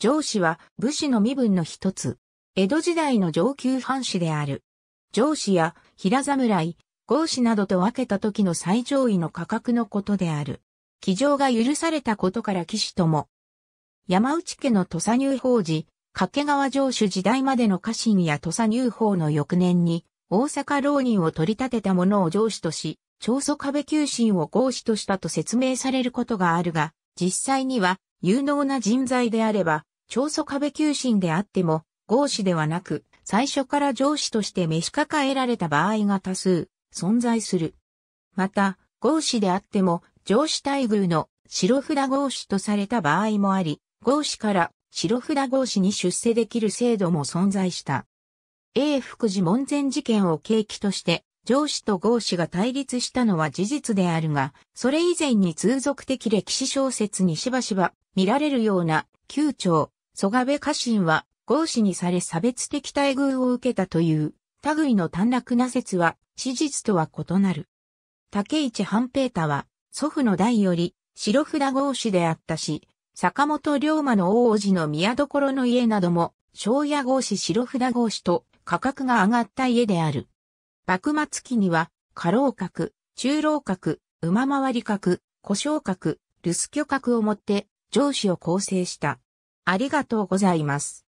上司は武士の身分の一つ。江戸時代の上級藩士である。上司や平侍、合士などと分けた時の最上位の価格のことである。騎乗が許されたことから騎士とも。山内家の土佐入法時、掛川城主時代までの家臣や土佐入法の翌年に、大阪浪人を取り立てたものを上司とし、長祖壁求心を合士としたと説明されることがあるが、実際には有能な人材であれば、長祖壁急進であっても、合子ではなく、最初から上司として召し抱えられた場合が多数、存在する。また、合子であっても、上司待遇の白札合子とされた場合もあり、合子から白札合子に出世できる制度も存在した。永福寺門前事件を契機として、上司と合子が対立したのは事実であるが、それ以前に通俗的歴史小説にしばしば見られるような、旧朝、蘇我部家臣は、合子にされ差別的待遇を受けたという、類の短絡な説は、史実とは異なる。竹市半平太は、祖父の代より、白札合子であったし、坂本龍馬の王子の宮所の家なども、庄屋合子白札合子と価格が上がった家である。幕末期には、過労閣、中老閣、馬回り閣、故障閣、留守居閣をもって、上司を構成した。ありがとうございます。